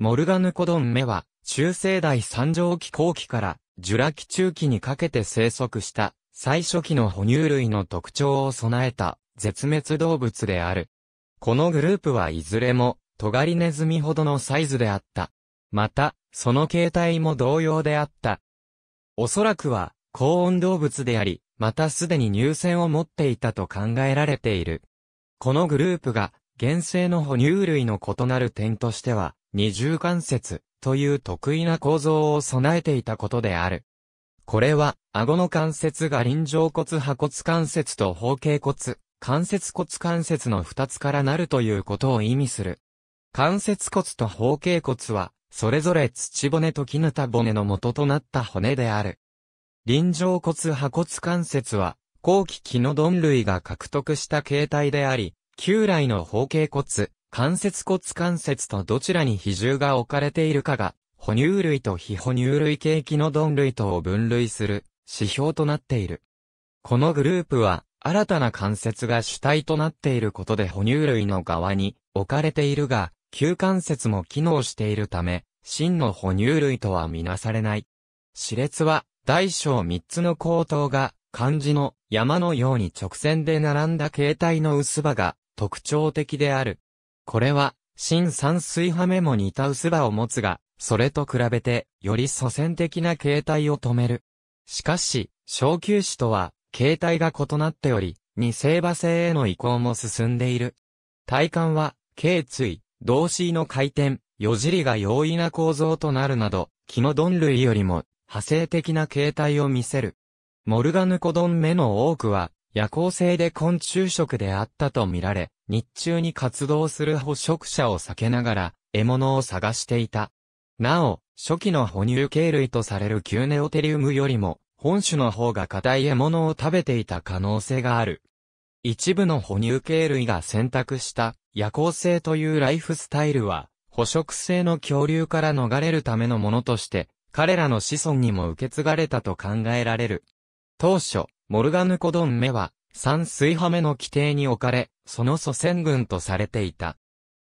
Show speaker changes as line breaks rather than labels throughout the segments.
モルガヌコドンメは、中世代三畳紀後期から、ジュラ紀中期にかけて生息した、最初期の哺乳類の特徴を備えた、絶滅動物である。このグループはいずれも、トガリネズミほどのサイズであった。また、その形態も同様であった。おそらくは、高温動物であり、またすでに乳腺を持っていたと考えられている。このグループが、原生の哺乳類の異なる点としては、二重関節という得意な構造を備えていたことである。これは、顎の関節が臨場骨破骨関節と方形骨、関節骨関節の二つからなるということを意味する。関節骨と方形骨は、それぞれ土骨と絹田骨の元となった骨である。臨場骨破骨関節は、後期木の鈍類が獲得した形態であり、旧来の方形骨、関節骨関節とどちらに比重が置かれているかが、哺乳類と非哺乳類系機どん類とを分類する指標となっている。このグループは、新たな関節が主体となっていることで哺乳類の側に置かれているが、旧関節も機能しているため、真の哺乳類とはみなされない。歯列は、大小3つの口頭が、漢字の山のように直線で並んだ形態の薄刃が特徴的である。これは、新山水派メも似た薄刃を持つが、それと比べて、より祖先的な形態を止める。しかし、小球種とは、形態が異なっており、二性馬性への移行も進んでいる。体幹は、頸椎、動詞の回転、よじりが容易な構造となるなど、木のン類よりも、派生的な形態を見せる。モルガヌコドン目の多くは、夜行性で昆虫食であったとみられ、日中に活動する捕食者を避けながら、獲物を探していた。なお、初期の哺乳系類とされるキューネオテリウムよりも、本種の方が硬い獲物を食べていた可能性がある。一部の哺乳系類が選択した夜行性というライフスタイルは、捕食性の恐竜から逃れるためのものとして、彼らの子孫にも受け継がれたと考えられる。当初、モルガヌコドン目は、三水派目の規定に置かれ、その祖先群とされていた。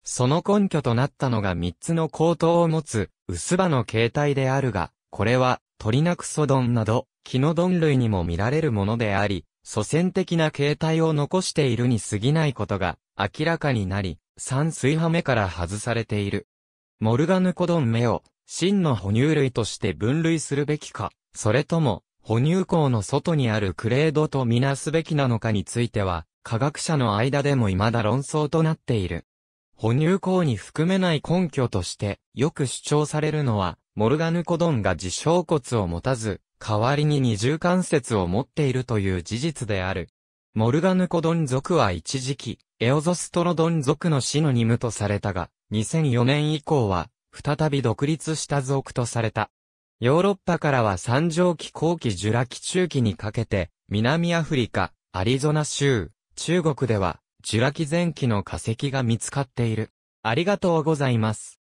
その根拠となったのが三つの口頭を持つ、薄葉の形態であるが、これは、トリナクソドンなど、キノドン類にも見られるものであり、祖先的な形態を残しているに過ぎないことが明らかになり、三水派目から外されている。モルガヌコドン目を、真の哺乳類として分類するべきか、それとも、哺乳口の外にあるクレードとみなすべきなのかについては、科学者の間でも未だ論争となっている。哺乳口に含めない根拠として、よく主張されるのは、モルガヌコドンが自傷骨を持たず、代わりに二重関節を持っているという事実である。モルガヌコドン族は一時期、エオゾストロドン族の死の任務とされたが、2004年以降は、再び独立した族とされた。ヨーロッパからは三畳期後期ジュラ紀中期にかけて、南アフリカ、アリゾナ州、中国では、ジュラ紀前期の化石が見つかっている。ありがとうございます。